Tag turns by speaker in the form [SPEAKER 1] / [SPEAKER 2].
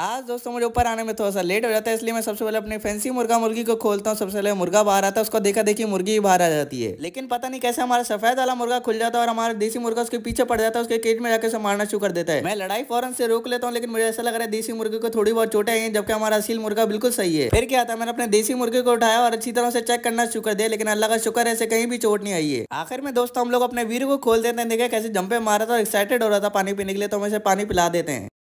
[SPEAKER 1] आज दोस्तों मुझे ऊपर आने में थोड़ा सा लेट हो जाता है इसलिए मैं सबसे पहले अपने फैंसी मुर्गा मुर्गी को खोलता हूँ सबसे पहले मुर्गा बाहर आता है उसको देखा देखी मुर्गी ही बाहर आ जाती है लेकिन पता नहीं कैसे हमारा सफेद वाला मुर्गा खुल जाता है और हमारा देसी मुर्गा उसके पीछे पड़ जाता है उसके केट में जाकर उसे मारना शुरू कर देता है मैं लड़ाई फौरन से रोक लेता हूँ लेकिन मुझे ऐसा लग रहा है देसी मुर्गी को थोड़ी बहुत चोटे हैं जबकि हमारा असील मुर्गा बिल्कुल सही है फिर क्या था मैंने अपने देसी मुर्गे को उठाया और अच्छी तरह से चेक करना शुरू कर दिया लेकिन अल्लाह का शुक्र है ऐसे कहीं भी चोट नहीं आई है आखिर में दोस्तों हम लोग अपने वीर को खोल देते हैं देखा कैसे जंपे मारा था एक्साइटेड हो रहा था पानी पीने के लिए तो हम इसे पानी पिला देते हैं